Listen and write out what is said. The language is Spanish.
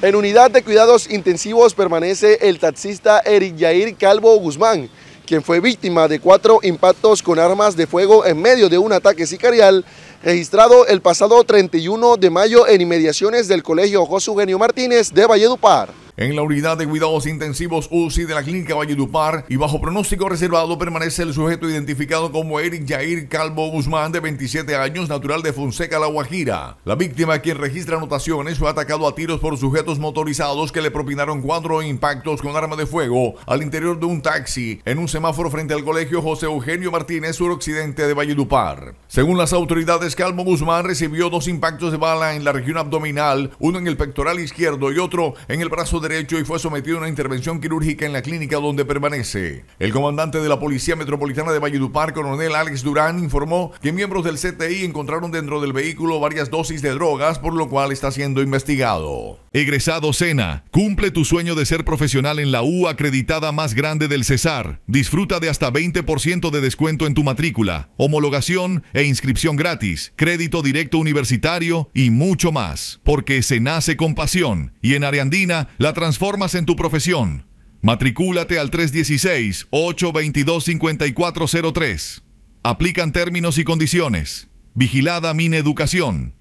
En unidad de cuidados intensivos permanece el taxista Eric Yair Calvo Guzmán, quien fue víctima de cuatro impactos con armas de fuego en medio de un ataque sicarial registrado el pasado 31 de mayo en inmediaciones del Colegio José Eugenio Martínez de Valledupar en la unidad de cuidados intensivos UCI de la Clínica Valledupar y bajo pronóstico reservado permanece el sujeto identificado como Eric Jair Calvo Guzmán, de 27 años, natural de Fonseca, La Guajira. La víctima, quien registra anotaciones, fue atacado a tiros por sujetos motorizados que le propinaron cuatro impactos con arma de fuego al interior de un taxi en un semáforo frente al colegio José Eugenio Martínez, suroccidente de Valledupar. Según las autoridades, Calvo Guzmán recibió dos impactos de bala en la región abdominal, uno en el pectoral izquierdo y otro en el brazo de derecho y fue sometido a una intervención quirúrgica en la clínica donde permanece. El comandante de la Policía Metropolitana de Valledupar, coronel Alex Durán, informó que miembros del CTI encontraron dentro del vehículo varias dosis de drogas, por lo cual está siendo investigado. Egresado Sena, cumple tu sueño de ser profesional en la U acreditada más grande del Cesar. Disfruta de hasta 20% de descuento en tu matrícula, homologación e inscripción gratis, crédito directo universitario y mucho más. Porque se nace con pasión y en Ariandina la transformas en tu profesión. Matricúlate al 316-822-5403. Aplican términos y condiciones. Vigilada Mineducación. Educación.